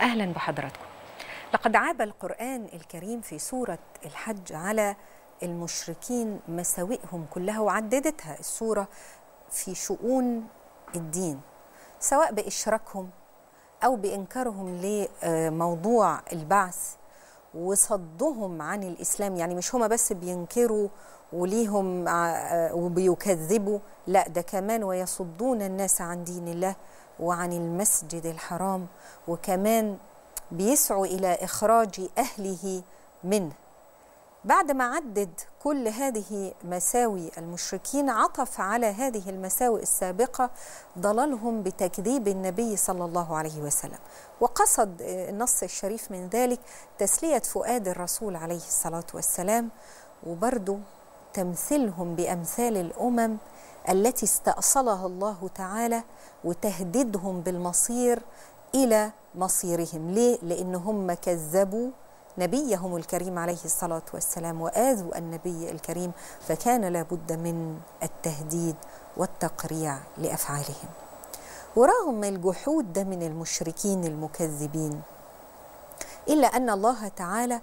أهلا بحضراتكم لقد عاب القرآن الكريم في سورة الحج على المشركين مساوئهم كلها وعددتها السورة في شؤون الدين سواء بإشراكهم أو بإنكارهم لموضوع البعث وصدهم عن الإسلام يعني مش هما بس بينكروا وليهم آه، وبيكذبوا لا ده كمان ويصدون الناس عن دين الله وعن المسجد الحرام وكمان بيسعوا إلى إخراج أهله منه بعد ما عدد كل هذه مساوي المشركين عطف على هذه المساوئ السابقه ضللهم بتكذيب النبي صلى الله عليه وسلم وقصد آه، النص الشريف من ذلك تسليه فؤاد الرسول عليه الصلاه والسلام وبرده تمثيلهم بامثال الامم التي استأصلها الله تعالى وتهددهم بالمصير إلى مصيرهم ليه؟ لأن هم كذبوا نبيهم الكريم عليه الصلاة والسلام وآذوا النبي الكريم فكان لابد من التهديد والتقريع لأفعالهم ورغم الجحود ده من المشركين المكذبين إلا أن الله تعالى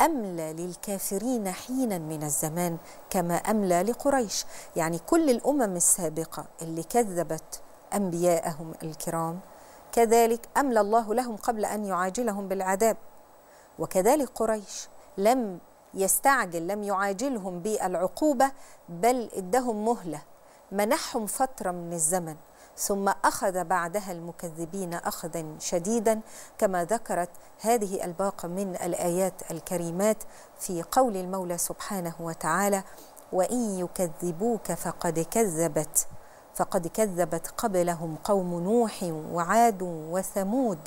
أملى للكافرين حينا من الزمان كما أملى لقريش يعني كل الأمم السابقة اللي كذبت أنبياءهم الكرام كذلك أملى الله لهم قبل أن يعاجلهم بالعذاب وكذلك قريش لم يستعجل لم يعاجلهم بالعقوبة بل ادهم مهلة منحهم فترة من الزمن ثم أخذ بعدها المكذبين أخذا شديدا كما ذكرت هذه الباقة من الآيات الكريمات في قول المولى سبحانه وتعالى وإن يكذبوك فقد كذبت فقد كذبت قبلهم قوم نوح وعاد وثمود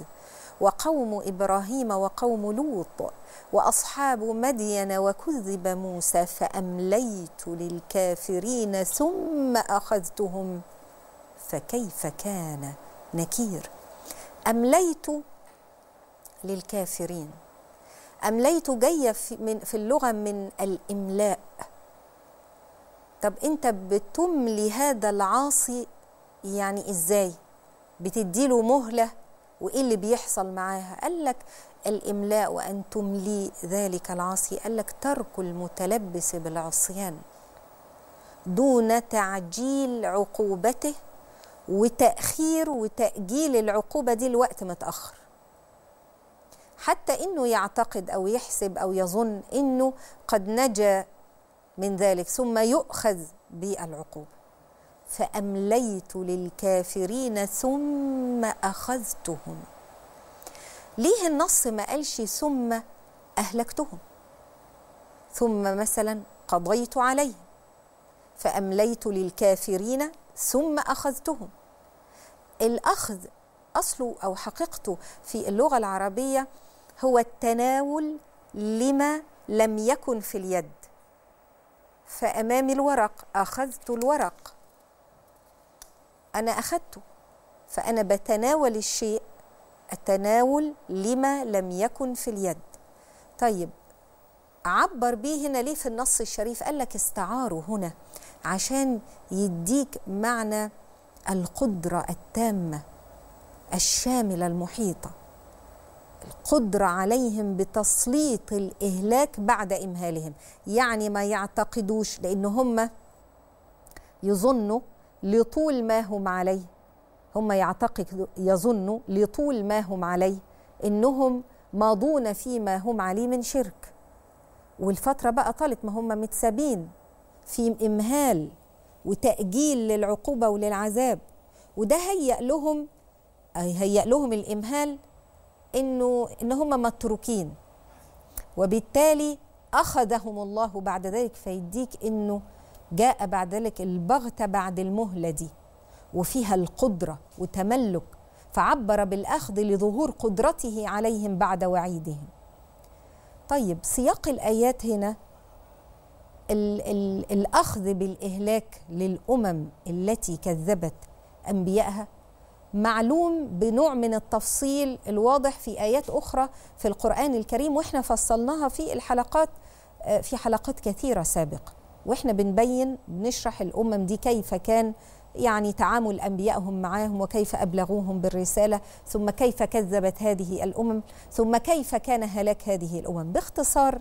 وقوم ابراهيم وقوم لوط واصحاب مدين وكذب موسى فامليت للكافرين ثم اخذتهم فكيف كان نكير أمليت للكافرين أمليت جاية في, في اللغة من الإملاء طب أنت بتملي هذا العاصي يعني إزاي بتديله مهلة وإيه اللي بيحصل معاها قال لك الإملاء وأن تملي ذلك العاصي قال لك ترك المتلبس بالعصيان دون تعجيل عقوبته وتأخير وتأجيل العقوبة دي لوقت متأخر حتى إنه يعتقد أو يحسب أو يظن إنه قد نجا من ذلك ثم يؤخذ بالعقوبة فأمليت للكافرين ثم أخذتهم ليه النص ما قالش ثم أهلكتهم ثم مثلا قضيت عليهم فأمليت للكافرين ثم أخذتهم الأخذ أصله أو حقيقته في اللغة العربية هو التناول لما لم يكن في اليد فأمامي الورق أخذت الورق أنا أخذته فأنا بتناول الشيء التناول لما لم يكن في اليد طيب عبر به هنا ليه في النص الشريف قال لك استعاره هنا عشان يديك معنى القدره التامه الشامله المحيطه القدره عليهم بتسليط الاهلاك بعد امهالهم يعني ما يعتقدوش لان هم يظنوا لطول ما هم عليه هم يعتقد يظنوا لطول ما هم عليه انهم ماضون فيما هم عليه من شرك والفتره بقى طالت ما هم متسابين في امهال وتأجيل للعقوبة وللعذاب وده هيأ لهم هيأ لهم الإمهال إنه إن هم متروكين وبالتالي أخذهم الله بعد ذلك فيديك إنه جاء بعد ذلك البغتة بعد المهلة دي وفيها القدرة وتملك فعبر بالأخذ لظهور قدرته عليهم بعد وعيدهم طيب سياق الآيات هنا ال ال الأخذ بالإهلاك للأمم التي كذبت أنبيائها معلوم بنوع من التفصيل الواضح في آيات أخرى في القرآن الكريم وإحنا فصلناها في الحلقات آه، في حلقات كثيرة سابقة وإحنا بنبين بنشرح الأمم دي كيف كان يعني تعامل أنبيائهم معاهم وكيف أبلغوهم بالرسالة ثم كيف كذبت هذه الأمم ثم كيف كان هلاك هذه الأمم باختصار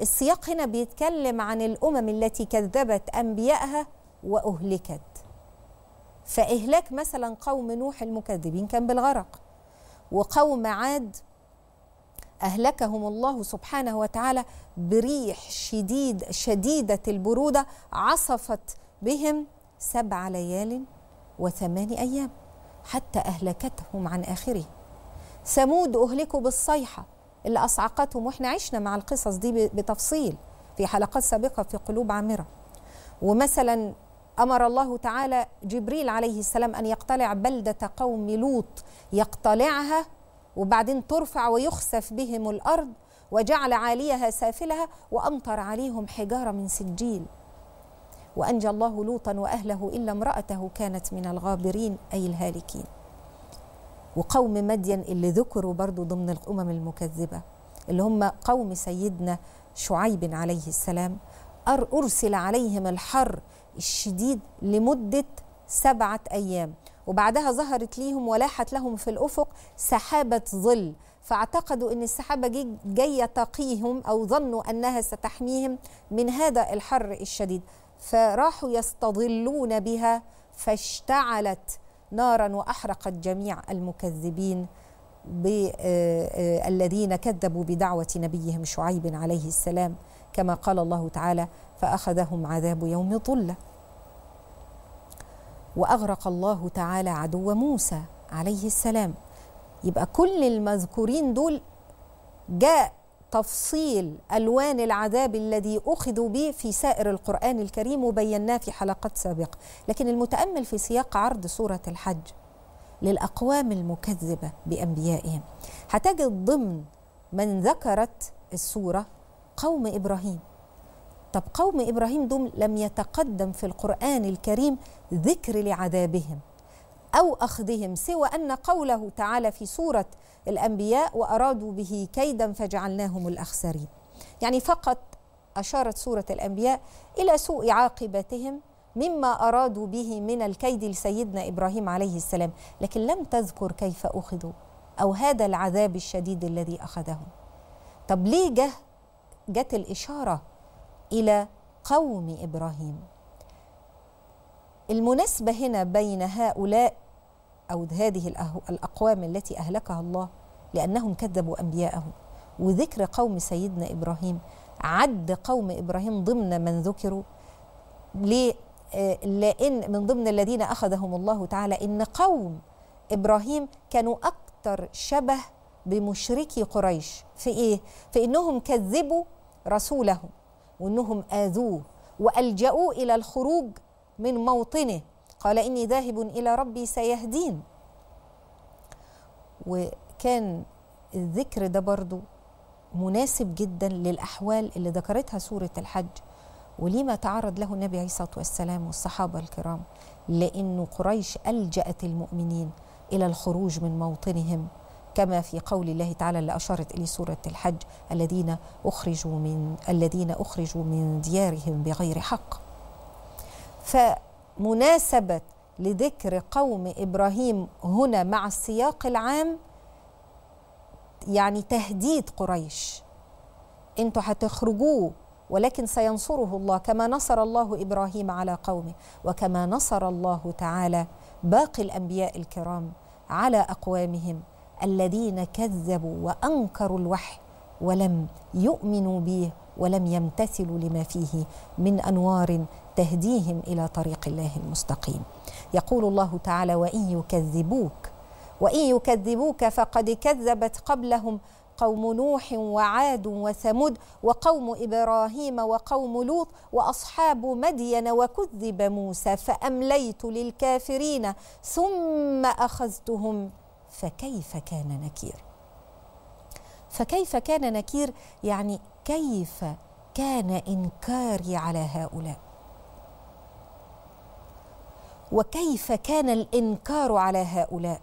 السياق هنا بيتكلم عن الأمم التي كذبت أنبيائها وأهلكت فإهلاك مثلا قوم نوح المكذبين كان بالغرق وقوم عاد أهلكهم الله سبحانه وتعالى بريح شديد شديدة البرودة عصفت بهم سبع ليال وثمان أيام حتى أهلكتهم عن آخره ثمود أهلكوا بالصيحة اللي أصعقتهم وإحنا عشنا مع القصص دي بتفصيل في حلقات سابقة في قلوب عامرة ومثلا أمر الله تعالى جبريل عليه السلام أن يقتلع بلدة قوم لوط يقتلعها وبعدين ترفع ويخسف بهم الأرض وجعل عاليها سافلها وأمطر عليهم حجارة من سجيل وأنجى الله لوطا وأهله إلا امرأته كانت من الغابرين أي الهالكين وقوم مدين اللي ذكروا برضو ضمن الأمم المكذبة اللي هم قوم سيدنا شعيب عليه السلام أرسل عليهم الحر الشديد لمدة سبعة أيام وبعدها ظهرت ليهم ولاحت لهم في الأفق سحابة ظل فاعتقدوا أن السحابة جاية تقيهم أو ظنوا أنها ستحميهم من هذا الحر الشديد فراحوا يستظلون بها فاشتعلت نارا واحرقت جميع المكذبين آه، آه، الذين كذبوا بدعوه نبيهم شعيب عليه السلام كما قال الله تعالى فاخذهم عذاب يوم الظله واغرق الله تعالى عدو موسى عليه السلام يبقى كل المذكورين دول جاء تفصيل الوان العذاب الذي اخذوا به في سائر القران الكريم وبيناه في حلقات سابقه لكن المتامل في سياق عرض سوره الحج للاقوام المكذبه بانبيائهم هتجد ضمن من ذكرت السوره قوم ابراهيم طب قوم ابراهيم دول لم يتقدم في القران الكريم ذكر لعذابهم أو أخذهم سوى أن قوله تعالى في سورة الأنبياء وأرادوا به كيدا فجعلناهم الأخسرين يعني فقط أشارت سورة الأنبياء إلى سوء عاقبتهم مما أرادوا به من الكيد لسيدنا إبراهيم عليه السلام لكن لم تذكر كيف أخذوا أو هذا العذاب الشديد الذي أخذهم طب ليه جه جت الإشارة إلى قوم إبراهيم المناسبة هنا بين هؤلاء أو هذه الأقوام التي أهلكها الله لأنهم كذبوا أنبياءه وذكر قوم سيدنا إبراهيم عد قوم إبراهيم ضمن من ذكروا ليه آه، لأن من ضمن الذين أخذهم الله تعالى إن قوم إبراهيم كانوا أكثر شبه بمشركي قريش في إيه؟ في إنهم كذبوا رسولهم وإنهم آذوه وألجأوا إلى الخروج من موطنه قال إني ذاهب إلى ربي سيهدين وكان الذكر ده برضو مناسب جدا للأحوال اللي ذكرتها سورة الحج ولما تعرض له النبي عليه الصلاة والسلام والصحابة الكرام لأن قريش ألجأت المؤمنين إلى الخروج من موطنهم كما في قول الله تعالى اللي أشارت إليه سورة الحج الذين أخرجوا من الذين أخرجوا من ديارهم بغير حق ف مناسبة لذكر قوم إبراهيم هنا مع السياق العام يعني تهديد قريش انتوا هتخرجوه ولكن سينصره الله كما نصر الله إبراهيم على قومه وكما نصر الله تعالى باقي الأنبياء الكرام على أقوامهم الذين كذبوا وأنكروا الوحي ولم يؤمنوا به ولم يمتثلوا لما فيه من أنوار تهديهم الى طريق الله المستقيم يقول الله تعالى وان يكذبوك وان يكذبوك فقد كذبت قبلهم قوم نوح وعاد وثمود وقوم ابراهيم وقوم لوط واصحاب مدين وكذب موسى فامليت للكافرين ثم اخذتهم فكيف كان نكير فكيف كان نكير يعني كيف كان انكاري على هؤلاء وكيف كان الانكار على هؤلاء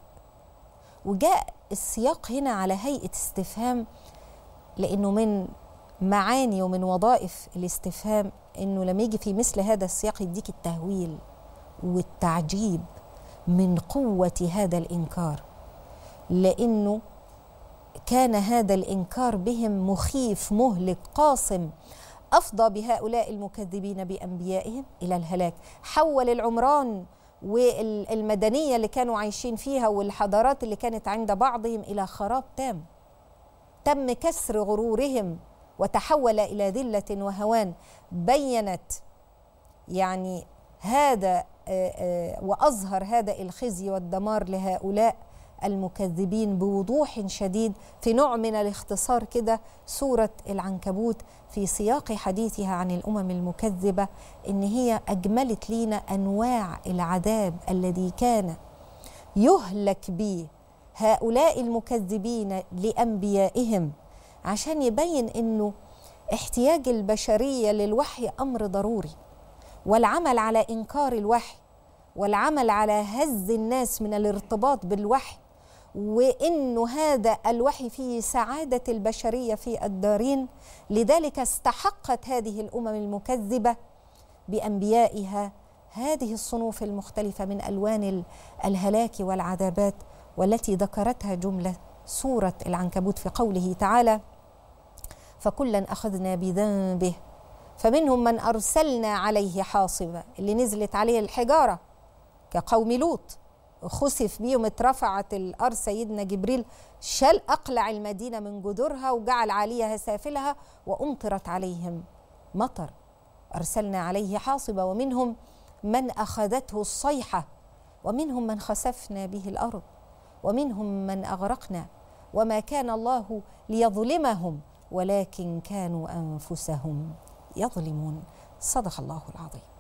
وجاء السياق هنا على هيئه استفهام لانه من معاني ومن وظائف الاستفهام انه لما يجي في مثل هذا السياق يديك التهويل والتعجيب من قوه هذا الانكار لانه كان هذا الانكار بهم مخيف مهلك قاصم افضى بهؤلاء المكذبين بانبيائهم الى الهلاك حول العمران والمدنيه اللي كانوا عايشين فيها والحضارات اللي كانت عند بعضهم الى خراب تام تم كسر غرورهم وتحول الى ذله وهوان بينت يعني هذا آه، آه، واظهر هذا الخزي والدمار لهؤلاء المكذبين بوضوح شديد في نوع من الاختصار كده سورة العنكبوت في سياق حديثها عن الأمم المكذبة إن هي أجملت لينا أنواع العذاب الذي كان يهلك به هؤلاء المكذبين لأنبيائهم عشان يبين إنه احتياج البشرية للوحي أمر ضروري والعمل على إنكار الوحي والعمل على هز الناس من الارتباط بالوحي وانه هذا الوحي فيه سعاده البشريه في الدارين لذلك استحقت هذه الامم المكذبه بانبيائها هذه الصنوف المختلفه من الوان الهلاك والعذابات والتي ذكرتها جمله سوره العنكبوت في قوله تعالى فكلا اخذنا بذنبه فمنهم من ارسلنا عليه حاصبا اللي نزلت عليه الحجاره كقوم لوط خسف بيهم اترفعت الأرض سيدنا جبريل شال أقلع المدينة من جذورها وجعل عليها سافلها وأمطرت عليهم مطر أرسلنا عليه حاصبة ومنهم من أخذته الصيحة ومنهم من خسفنا به الأرض ومنهم من أغرقنا وما كان الله ليظلمهم ولكن كانوا أنفسهم يظلمون صدق الله العظيم